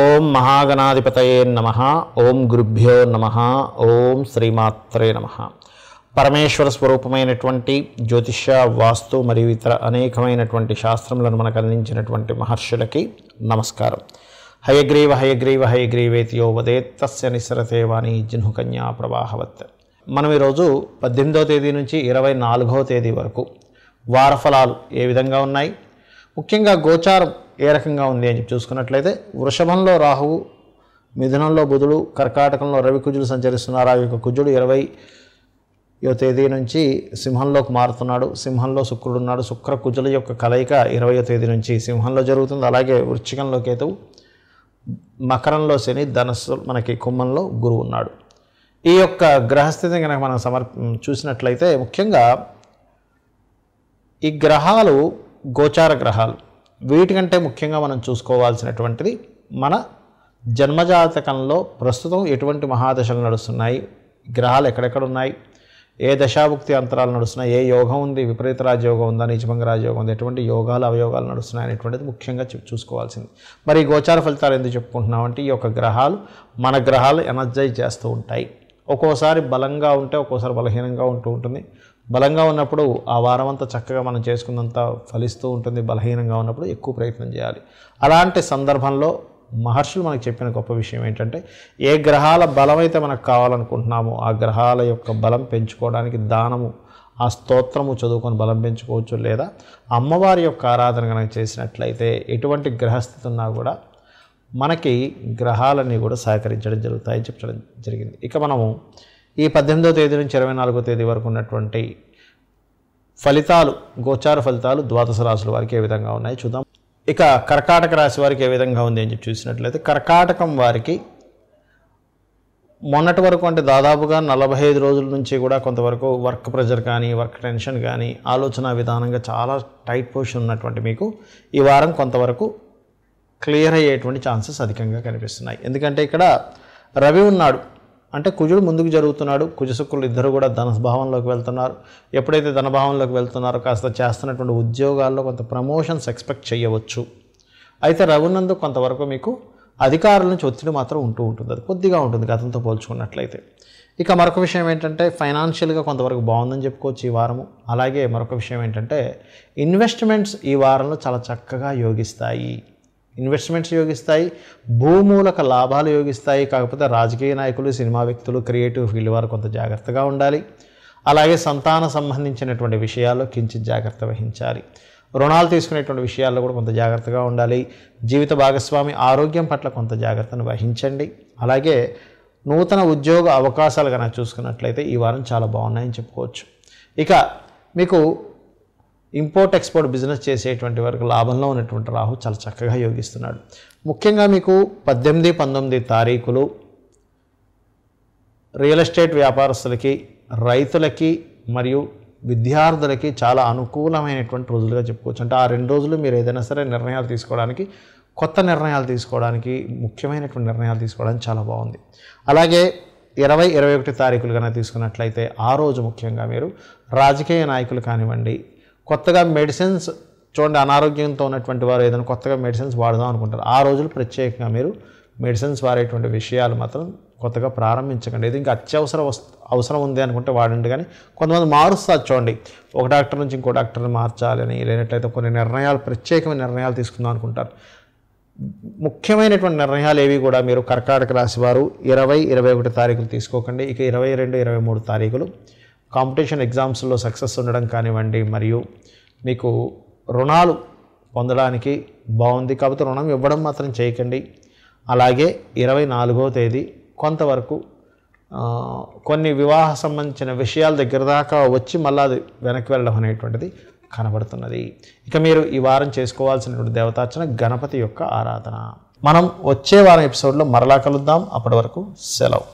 ఓం మహాగణాధిపతయే నమ ఓం గురుభ్యో నమ ఓం శ్రీమాత్రే నమ పరమేశ్వర స్వరూపమైనటువంటి జ్యోతిష వాస్తు మరియు ఇతర అనేకమైనటువంటి శాస్త్రములను మనకు అందించినటువంటి మహర్షులకి నమస్కారం హయగ్రీవ హయగ్రీవ హయగ్రీవేతియో వదేత్తస్య నిసరతే వాణి జిన్హుకన్యా ప్రవాహవత్ మనం ఈరోజు పద్దెనిమిదవ తేదీ నుంచి ఇరవై నాలుగవ తేదీ వరకు వారఫలాలు ఏ విధంగా ఉన్నాయి ముఖ్యంగా గోచారం ఏ రకంగా ఉంది అని చెప్పి చూసుకున్నట్లయితే వృషభంలో రాహువు మిథునంలో బుధుడు కర్కాటకంలో రవి కుజుడు సంచరిస్తున్నారు ఆ యొక్క కుజుడు ఇరవై యో తేదీ నుంచి సింహంలోకి మారుతున్నాడు సింహంలో శుక్రుడు ఉన్నాడు శుక్ర కుజుల యొక్క కలయిక ఇరవయో తేదీ నుంచి సింహంలో జరుగుతుంది అలాగే వృశ్చికంలో కేతువు మకరంలో శని ధనస్సు మనకి కుంభంలో గురువు ఉన్నాడు ఈ యొక్క గ్రహస్థితిని కనుక మనం సమర్ చూసినట్లయితే ముఖ్యంగా ఈ గ్రహాలు గోచార గ్రహాలు వీటికంటే ముఖ్యంగా మనం చూసుకోవాల్సినటువంటిది మన జన్మజాతకంలో ప్రస్తుతం ఎటువంటి మహాదశలు నడుస్తున్నాయి గ్రహాలు ఎక్కడెక్కడ ఉన్నాయి ఏ దశాభుక్తి అంతరాలు నడుస్తున్నాయి ఏ యోగం ఉంది విపరీత రాజయోగం ఉందా నిజభంగ రాజయోగం ఉంది ఎటువంటి యోగాలు అవయోగాలు నడుస్తున్నాయి అనేటువంటిది ముఖ్యంగా చూసుకోవాల్సింది మరి గోచార ఫలితాలు ఎందుకు చెప్పుకుంటున్నామంటే ఈ యొక్క గ్రహాలు మన గ్రహాలు ఎనర్జైజ్ చేస్తూ ఉంటాయి ఒక్కోసారి బలంగా ఉంటే ఒక్కోసారి బలహీనంగా ఉంటూ ఉంటుంది బలంగా ఉన్నప్పుడు ఆ వారం అంతా చక్కగా మనం చేసుకున్నంత ఫలిస్తూ ఉంటుంది బలహీనంగా ఉన్నప్పుడు ఎక్కువ ప్రయత్నం చేయాలి అలాంటి సందర్భంలో మహర్షులు మనకు చెప్పిన గొప్ప విషయం ఏంటంటే ఏ గ్రహాల బలమైతే మనకు కావాలనుకుంటున్నామో ఆ గ్రహాల యొక్క బలం పెంచుకోవడానికి దానము ఆ స్తోత్రము చదువుకొని బలం పెంచుకోవచ్చు లేదా అమ్మవారి యొక్క ఆరాధన కనుక చేసినట్లయితే ఎటువంటి గ్రహస్థితి ఉన్నా కూడా మనకి గ్రహాలన్నీ కూడా సహకరించడం జరుగుతాయి చెప్పడం జరిగింది ఇక మనము ఈ పద్దెనిమిదో తేదీ నుంచి ఇరవై నాలుగో తేదీ వరకు ఉన్నటువంటి ఫలితాలు గోచార ఫలితాలు ద్వాదశ రాశుల వారికి ఏ విధంగా ఉన్నాయి చూద్దాం ఇక కర్కాటక రాశి వారికి ఏ విధంగా ఉంది అని చెప్పి చూసినట్లయితే కర్కాటకం వారికి మొన్నటి వరకు అంటే దాదాపుగా నలభై ఐదు రోజుల నుంచి కూడా కొంతవరకు వర్క్ ప్రెషర్ కానీ వర్క్ టెన్షన్ కానీ ఆలోచన విధానంగా చాలా టైట్ పొజిషన్ ఉన్నటువంటి మీకు ఈ వారం కొంతవరకు క్లియర్ అయ్యేటువంటి ఛాన్సెస్ అధికంగా కనిపిస్తున్నాయి ఎందుకంటే ఇక్కడ రవి ఉన్నాడు అంటే కుజుడు ముందుకు జరుగుతున్నాడు కుజశుక్రులు ఇద్దరు కూడా ధనభావంలోకి వెళ్తున్నారు ఎప్పుడైతే ధనభావంలోకి వెళ్తున్నారో కాస్త చేస్తున్నటువంటి ఉద్యోగాల్లో కొంత ప్రమోషన్స్ ఎక్స్పెక్ట్ చేయవచ్చు అయితే రఘునందు కొంతవరకు మీకు అధికారుల నుంచి ఒత్తిడి మాత్రం ఉంటూ ఉంటుంది అది కొద్దిగా ఉంటుంది గతంతో పోల్చుకున్నట్లయితే ఇక మరొక విషయం ఏంటంటే ఫైనాన్షియల్గా కొంతవరకు బాగుందని చెప్పుకోవచ్చు ఈ వారము అలాగే మరొక విషయం ఏంటంటే ఇన్వెస్ట్మెంట్స్ ఈ వారంలో చాలా చక్కగా యోగిస్తాయి ఇన్వెస్ట్మెంట్స్ యోగిస్తాయి భూమూలక లాభాలు యోగిస్తాయి కాకపోతే రాజకీయ నాయకులు సినిమా వ్యక్తులు క్రియేటివ్ ఫీల్డ్ వారు కొంత జాగ్రత్తగా ఉండాలి అలాగే సంతాన సంబంధించినటువంటి విషయాల్లో కించిత్ జాగ్రత్త వహించాలి రుణాలు తీసుకునేటువంటి విషయాల్లో కూడా కొంత జాగ్రత్తగా ఉండాలి జీవిత భాగస్వామి ఆరోగ్యం పట్ల కొంత జాగ్రత్తను వహించండి అలాగే నూతన ఉద్యోగ అవకాశాలు కనుక చూసుకున్నట్లయితే ఈ వారం చాలా బాగున్నాయని చెప్పుకోవచ్చు ఇక మీకు ఇంపోర్ట్ ఎక్స్పోర్ట్ బిజినెస్ చేసేటువంటి వరకు లాభంలో ఉన్నటువంటి రాహు చాలా చక్కగా యోగిస్తున్నాడు ముఖ్యంగా మీకు పద్దెనిమిది పంతొమ్మిది తారీఖులు రియల్ ఎస్టేట్ వ్యాపారస్తులకి రైతులకి మరియు విద్యార్థులకి చాలా అనుకూలమైనటువంటి రోజులుగా చెప్పుకోవచ్చు అంటే ఆ రెండు రోజులు మీరు ఏదైనా సరే నిర్ణయాలు తీసుకోవడానికి కొత్త నిర్ణయాలు తీసుకోవడానికి ముఖ్యమైనటువంటి నిర్ణయాలు తీసుకోవడానికి చాలా బాగుంది అలాగే ఇరవై ఇరవై ఒకటి తారీఖులు కనుక తీసుకున్నట్లయితే ఆ రోజు ముఖ్యంగా మీరు రాజకీయ నాయకులు కానివ్వండి కొత్తగా మెడిసిన్స్ చూడండి అనారోగ్యంతో ఉన్నటువంటి వారు ఏదైనా కొత్తగా మెడిసిన్స్ వాడదాం అనుకుంటారు ఆ రోజులు ప్రత్యేకంగా మీరు మెడిసిన్స్ వాడేటువంటి విషయాలు మాత్రం కొత్తగా ప్రారంభించకండి ఇది ఇంకా అత్యవసర అవసరం ఉంది అనుకుంటే వాడండి కానీ కొంతమంది మారుస్తారు చూడండి ఒక డాక్టర్ నుంచి ఇంకో డాక్టర్ని మార్చాలని లేనట్లయితే కొన్ని నిర్ణయాలు ప్రత్యేకమైన నిర్ణయాలు తీసుకుందాం అనుకుంటారు ముఖ్యమైనటువంటి నిర్ణయాలు ఏవి కూడా మీరు కర్కాటక రాశి వారు ఇరవై ఇరవై ఒకటి తారీఖులు తీసుకోకండి ఇక ఇరవై రెండు ఇరవై మూడు తారీఖులు కాంపిటీషన్ ఎగ్జామ్స్లో సక్సెస్ ఉండడం కానివ్వండి మరియు మీకు రుణాలు పొందడానికి బాగుంది కాబట్టి రుణం ఇవ్వడం మాత్రం చేయకండి అలాగే ఇరవై నాలుగో తేదీ కొంతవరకు కొన్ని వివాహ సంబంధించిన విషయాల దగ్గర దాకా వచ్చి మళ్ళీ అది వెనక్కి వెళ్ళడం అనేటువంటిది కనబడుతున్నది ఇక మీరు ఈ వారం చేసుకోవాల్సినటువంటి దేవతార్చన గణపతి యొక్క ఆరాధన మనం వచ్చే వారం ఎపిసోడ్లో మరలా కలుద్దాం అప్పటి వరకు సెలవు